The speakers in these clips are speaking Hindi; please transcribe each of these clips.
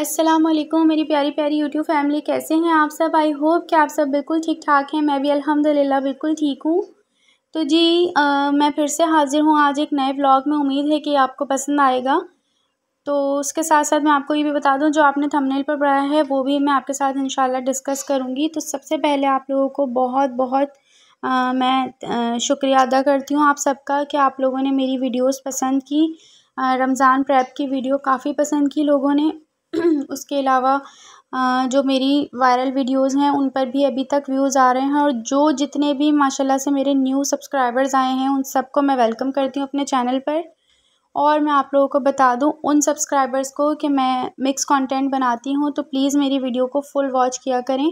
असलम मेरी प्यारी प्यारी यूट्यूब फैमिली कैसे हैं आप सब आई होप कि आप सब बिल्कुल ठीक ठाक हैं मैं भी अल्हम्दुलिल्लाह बिल्कुल ठीक हूँ तो जी आ, मैं फिर से हाज़िर हूँ आज एक नए व्लॉग में उम्मीद है कि आपको पसंद आएगा तो उसके साथ साथ मैं आपको ये भी बता दूँ जो आपने थंबनेल पर पढ़ा है वो भी मैं आपके साथ इन डिस्कस करूँगी तो सबसे पहले आप लोगों को बहुत बहुत आ, मैं आ, शुक्रिया अदा करती हूँ आप सबका कि आप लोगों ने मेरी वीडियोज़ पसंद की रमज़ान प्रैप की वीडियो काफ़ी पसंद की लोगों ने उसके अलावा जो मेरी वायरल वीडियोज़ हैं उन पर भी अभी तक व्यूज़ आ रहे हैं और जो जितने भी माशाल्लाह से मेरे न्यू सब्सक्राइबर्स आए हैं उन सबको मैं वेलकम करती हूँ अपने चैनल पर और मैं आप लोगों को बता दूँ उन सब्सक्राइबर्स को कि मैं मिक्स कंटेंट बनाती हूँ तो प्लीज़ मेरी वीडियो को फुल वॉच किया करें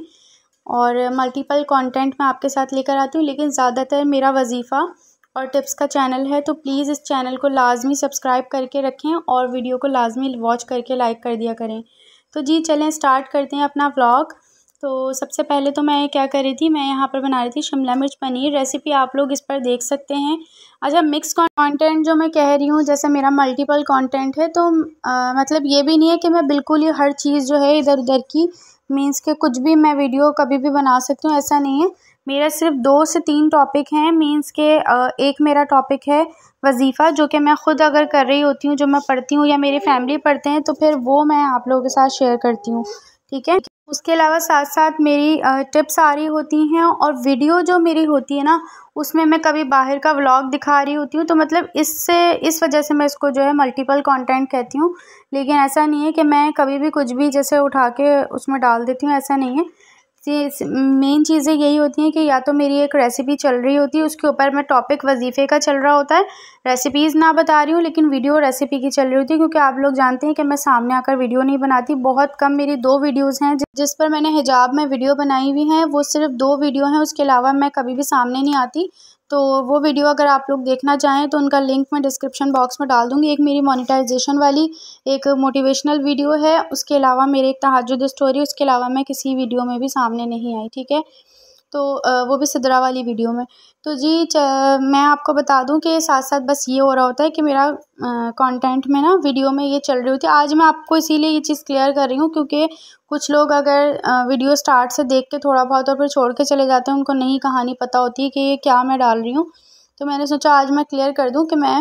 और मल्टीपल कंटेंट मैं आपके साथ लेकर आती हूँ लेकिन ज़्यादातर मेरा वजीफ़ा और टिप्स का चैनल है तो प्लीज़ इस चैनल को लाजमी सब्सक्राइब करके रखें और वीडियो को लाजमी वॉच करके लाइक कर दिया करें तो जी चलें स्टार्ट करते हैं अपना व्लॉग तो सबसे पहले तो मैं क्या कर रही थी मैं यहाँ पर बना रही थी शिमला मिर्च पनीर रेसिपी आप लोग इस पर देख सकते हैं अच्छा मिक्स कंटेंट जो मैं कह रही हूँ जैसे मेरा मल्टीपल कंटेंट है तो आ, मतलब ये भी नहीं है कि मैं बिल्कुल ही हर चीज़ जो है इधर उधर की मीन्स के कुछ भी मैं वीडियो कभी भी बना सकती हूँ ऐसा नहीं है मेरा सिर्फ दो से तीन टॉपिक हैं मीन्स के एक मेरा टॉपिक है वजीफ़ा जो कि मैं ख़ुद अगर कर रही होती हूँ जो मैं पढ़ती हूँ या मेरी फैमिली पढ़ते हैं तो फिर वो मैं आप लोगों के साथ शेयर करती हूँ ठीक है उसके अलावा साथ साथ मेरी टिप्स आ रही होती हैं और वीडियो जो मेरी होती है ना उसमें मैं कभी बाहर का व्लॉग दिखा रही होती हूँ तो मतलब इससे इस वजह से मैं इसको जो है मल्टीपल कंटेंट कहती हूँ लेकिन ऐसा नहीं है कि मैं कभी भी कुछ भी जैसे उठा के उसमें डाल देती हूँ ऐसा नहीं है मेन चीज़ें यही होती हैं कि या तो मेरी एक रेसिपी चल रही होती है उसके ऊपर मैं टॉपिक वजीफ़े का चल रहा होता है रेसिपीज़ ना बता रही हूँ लेकिन वीडियो रेसिपी की चल रही होती है क्योंकि आप लोग जानते हैं कि मैं सामने आकर वीडियो नहीं बनाती बहुत कम मेरी दो वीडियोज़ हैं जिस पर मैंने हिजाब में वीडियो बनाई हुई है वो सिर्फ दो वीडियो हैं उसके अलावा मैं कभी भी सामने नहीं आती तो वो वीडियो अगर आप लोग देखना चाहें तो उनका लिंक मैं डिस्क्रिप्शन बॉक्स में डाल दूंगी एक मेरी मोनिटाइजेशन वाली एक मोटिवेशनल वीडियो है उसके अलावा मेरे एक तहजद स्टोरी उसके अलावा मैं किसी वीडियो में भी सामने नहीं आई ठीक है तो वो भी सिदरा वाली वीडियो में तो जी मैं आपको बता दूं कि साथ साथ बस ये हो रहा होता है कि मेरा कंटेंट में ना वीडियो में ये चल रही होती है आज मैं आपको इसीलिए ये चीज़ क्लियर कर रही हूँ क्योंकि कुछ लोग अगर वीडियो स्टार्ट से देख के थोड़ा बहुत और फिर छोड़ के चले जाते हैं उनको नई कहानी पता होती है कि ये क्या मैं डाल रही हूँ तो मैंने सोचा आज मैं क्लियर कर दूं कि मैं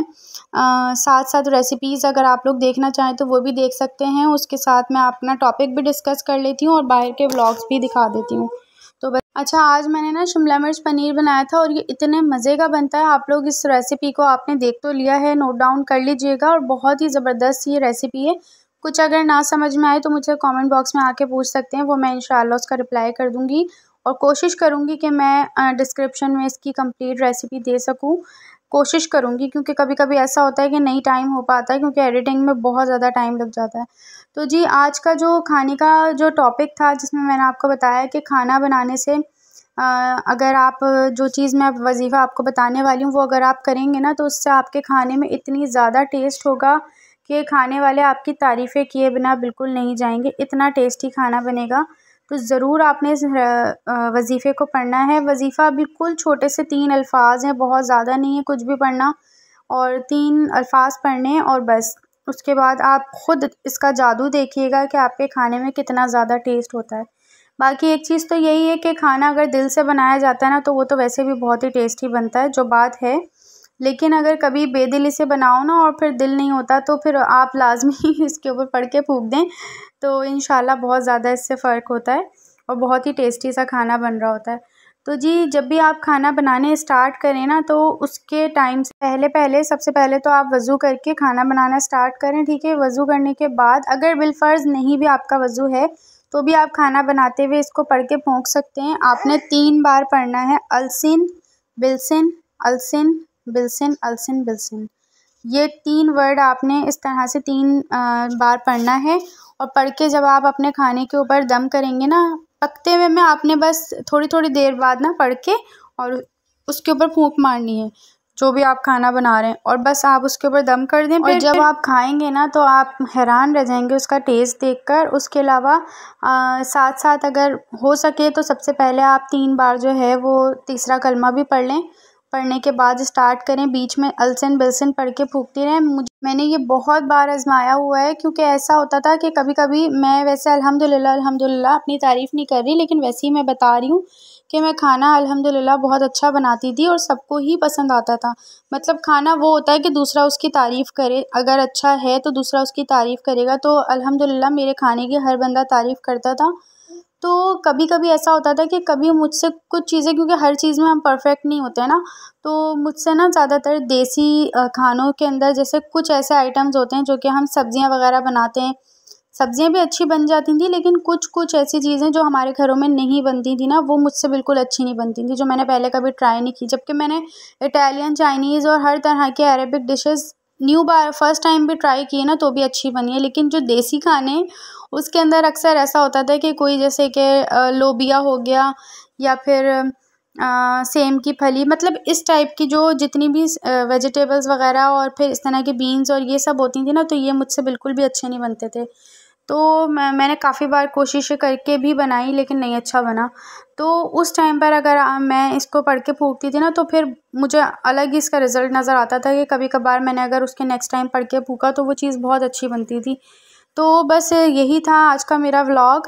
आ, साथ साथ रेसिपीज़ अगर आप लोग देखना चाहें तो वो भी देख सकते हैं उसके साथ मैं अपना टॉपिक भी डिस्कस कर लेती हूँ और बाहर के व्लॉग्स भी दिखा देती हूँ तो बस अच्छा आज मैंने ना शिमला मिर्च पनीर बनाया था और ये इतने मज़े का बनता है आप लोग इस रेसिपी को आपने देख तो लिया है नोट डाउन कर लीजिएगा और बहुत ही ज़बरदस्त ये रेसिपी है कुछ अगर ना समझ में आए तो मुझे कमेंट बॉक्स में आके पूछ सकते हैं वो मैं इंशाल्लाह उसका रिप्लाई कर दूँगी और कोशिश करूँगी कि मैं डिस्क्रिप्शन में इसकी कम्प्लीट रेसिपी दे सकूँ कोशिश करूँगी क्योंकि कभी कभी ऐसा होता है कि नहीं टाइम हो पाता है क्योंकि एडिटिंग में बहुत ज़्यादा टाइम लग जाता है तो जी आज का जो खाने का जो टॉपिक था जिसमें मैंने आपको बताया कि खाना बनाने से अगर आप जो चीज़ मैं वजीफ़ा आपको बताने वाली हूँ वो अगर आप करेंगे ना तो उससे आपके खाने में इतनी ज़्यादा टेस्ट होगा कि खाने वाले आपकी तारीफ़ें किए बिना बिल्कुल नहीं जाएंगे इतना टेस्टी खाना बनेगा तो ज़रूर आपने इस वजीफ़े को पढ़ना है वजीफ़ा बिल्कुल छोटे से तीन अल्फाज हैं बहुत ज़्यादा नहीं है कुछ भी पढ़ना और तीन अल्फाज पढ़ने और बस उसके बाद आप ख़ुद इसका जादू देखिएगा कि आपके खाने में कितना ज़्यादा टेस्ट होता है बाकी एक चीज़ तो यही है कि खाना अगर दिल से बनाया जाता है ना तो वो तो वैसे भी बहुत ही टेस्टी बनता है जो बात है लेकिन अगर कभी बेदिली से बनाओ ना और फिर दिल नहीं होता तो फिर आप लाजमी इसके ऊपर पढ़ के फूक दें तो इन बहुत ज़्यादा इससे फ़र्क होता है और बहुत ही टेस्टी सा खाना बन रहा होता है तो जी जब भी आप खाना बनाने स्टार्ट करें ना तो उसके टाइम से पहले पहले सबसे पहले तो आप वज़ू करके खाना बनाना स्टार्ट करें ठीक है वज़ू करने के बाद अगर बिलफ़र्ज़ नहीं भी आपका वज़ू है तो भी आप खाना बनाते हुए इसको पढ़ के फोंक सकते हैं आपने तीन बार पढ़ना है अलसिन बिलसिन अलसिन बिल्सिन अल्सिन बिल्सिन ये तीन वर्ड आपने इस तरह से तीन बार पढ़ना है और पढ़ के जब आप अपने खाने के ऊपर दम करेंगे ना पकते हुए में आपने बस थोड़ी थोड़ी देर बाद ना पढ़ के और उसके ऊपर फूंक मारनी है जो भी आप खाना बना रहे हैं और बस आप उसके ऊपर दम कर दें और जब आप खाएंगे ना तो आप हैरान रह जाएंगे उसका टेस्ट देखकर उसके अलावा साथ साथ अगर हो सके तो सबसे पहले आप तीन बार जो है वो तीसरा कलमा भी पढ़ लें पढ़ने के बाद स्टार्ट करें बीच में अलसन बिलसन पढ़ के फूकती रहें मुझे मैंने ये बहुत बार आजमाया हुआ है क्योंकि ऐसा होता था कि कभी कभी मैं वैसे अल्हम्दुलिल्लाह अल्हम्दुलिल्लाह अपनी तारीफ़ नहीं कर रही लेकिन वैसे ही मैं बता रही हूँ कि मैं खाना अल्हम्दुलिल्लाह बहुत अच्छा बनाती थी और सबको ही पसंद आता था मतलब खाना वो होता है कि दूसरा उसकी तारीफ़ करे अगर अच्छा है तो दूसरा उसकी तारीफ़ करेगा तो अल्हम्दुलिल्लाह मेरे खाने की हर बंदा तारीफ़ करता था तो कभी कभी ऐसा होता था कि कभी मुझसे कुछ चीज़ें क्योंकि हर चीज़ में हम परफेक्ट नहीं होते ना तो मुझसे ना ज़्यादातर देसी खानों के अंदर जैसे कुछ ऐसे आइटम्स होते हैं जो कि हम सब्ज़ियाँ वगैरह बनाते हैं सब्ज़ियाँ भी अच्छी बन जाती थी लेकिन कुछ कुछ ऐसी चीज़ें जो हमारे घरों में नहीं बनती थी ना वो मुझसे बिल्कुल अच्छी नहीं बनती थी जो मैंने पहले कभी ट्राई नहीं की जबकि मैंने इटालियन चाइनीज़ और हर तरह के अरेबिक डिशेस न्यू बार फर्स्ट टाइम भी ट्राई किए ना तो भी अच्छी बनी है लेकिन जो देसी खाने उसके अंदर अक्सर ऐसा होता था कि कोई जैसे कि लोबिया हो गया या फिर सेम की फली मतलब इस टाइप की जो जितनी भी वेजिटेबल्स वगैरह और फिर इस तरह के बीन्स और ये सब होती थी ना तो ये मुझसे बिल्कुल भी अच्छे नहीं बनते थे तो मैं मैंने काफ़ी बार कोशिश करके भी बनाई लेकिन नहीं अच्छा बना तो उस टाइम पर अगर मैं इसको पढ़ के फूकती थी ना तो फिर मुझे अलग ही इसका रिज़ल्ट नज़र आता था कि कभी कभार मैंने अगर उसके नेक्स्ट टाइम पढ़ के फूका तो वो चीज़ बहुत अच्छी बनती थी तो बस यही था आज का मेरा व्लॉग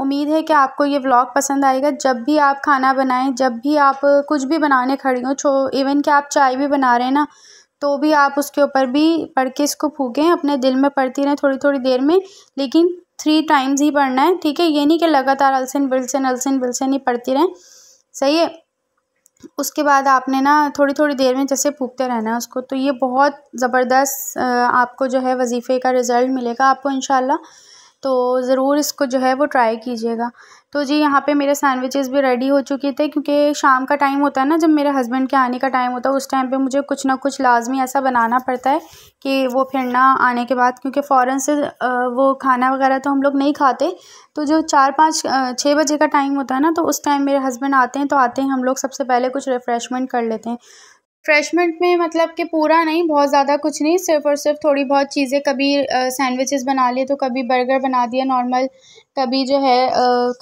उम्मीद है कि आपको ये व्लॉग पसंद आएगा जब भी आप खाना बनाएं जब भी आप कुछ भी बनाने खड़ी हो छो इवन कि आप चाय भी बना रहे हैं ना तो भी आप उसके ऊपर भी पढ़ के इसको फूकें अपने दिल में पढ़ती रहें थोड़ी थोड़ी देर में लेकिन थ्री टाइम्स ही पढ़ना है ठीक है ये नहीं कि लगातार अलसिन बिलसिन अलसिन बिलसिन ही पढ़ती रहें सही है उसके बाद आपने ना थोड़ी थोड़ी देर में जैसे फूकते रहना है उसको तो ये बहुत ज़बरदस्त आपको जो है वजीफ़े का रिज़ल्ट मिलेगा आपको इंशाल्लाह तो ज़रूर इसको जो है वो ट्राई कीजिएगा तो जी यहाँ पे मेरे सैंडविचेस भी रेडी हो चुके थे क्योंकि शाम का टाइम होता है ना जब मेरे हस्बैंड के आने का टाइम होता है उस टाइम पे मुझे कुछ ना कुछ लाजमी ऐसा बनाना पड़ता है कि वो फिर ना आने के बाद क्योंकि फ़ौरन से वो खाना वगैरह तो हम लोग नहीं खाते तो जो चार पाँच छः बजे का टाइम होता है ना तो उस टाइम मेरे हस्बैंड आते हैं तो आते हैं हम लोग सबसे पहले कुछ रिफ़्रेशमेंट कर लेते हैं रिफ्रेशमेंट में मतलब कि पूरा नहीं बहुत ज़्यादा कुछ नहीं सिर्फ और सिर्फ थोड़ी बहुत चीज़ें कभी सैंडविचेस बना लिए तो कभी बर्गर बना दिया नॉर्मल कभी जो है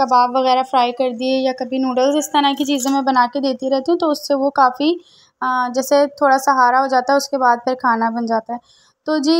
कबाब वगैरह फ्राई कर दिए या कभी नूडल्स इस तरह की चीज़ें मैं बना के देती रहती हूँ तो उससे वो काफ़ी जैसे थोड़ा सहारा हो जाता है उसके बाद फिर खाना बन जाता है तो जी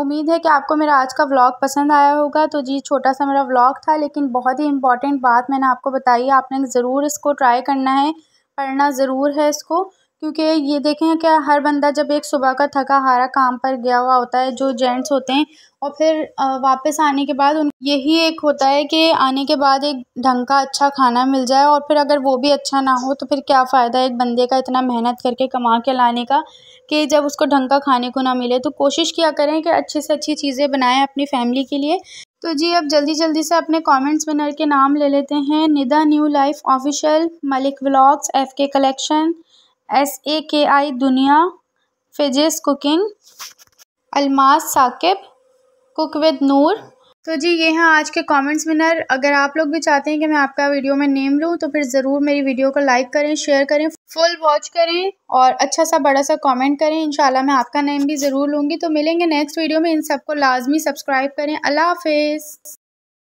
उम्मीद है कि आपको मेरा आज का व्लॉग पसंद आया होगा तो जी छोटा सा मेरा व्लॉग था लेकिन बहुत ही इंपॉर्टेंट बात मैंने आपको बताई आपने ज़रूर इसको ट्राई करना है पढ़ना ज़रूर है इसको क्योंकि ये देखें क्या हर बंदा जब एक सुबह का थका हारा काम पर गया हुआ होता है जो जेंट्स होते हैं और फिर वापस आने के बाद उन यही एक होता है कि आने के बाद एक ढंग का अच्छा खाना मिल जाए और फिर अगर वो भी अच्छा ना हो तो फिर क्या फ़ायदा एक बंदे का इतना मेहनत करके कमा के लाने का कि जब उसको ढंग का खाने को ना मिले तो कोशिश किया करें कि अच्छे से अच्छी चीज़ें बनाएँ अपनी फैमिली के लिए तो जी अब जल्दी जल्दी से अपने कमेंट्स विनर के नाम ले लेते हैं Nida new life official Malik vlogs F के कलेक्शन एस ए के आई दुनिया फिजिस cooking Almas Saqib cook with Noor तो जी ये हैं आज के कमेंट्स विनर अगर आप लोग भी चाहते हैं कि मैं आपका वीडियो में नेम लूँ तो फिर ज़रूर मेरी वीडियो को लाइक करें शेयर करें फुल वॉच करें और अच्छा सा बड़ा सा कमेंट करें इंशाल्लाह मैं आपका नेम भी ज़रूर लूँगी तो मिलेंगे नेक्स्ट वीडियो में इन सबको लाजमी सब्सक्राइब करें अल्लाह हाफिज़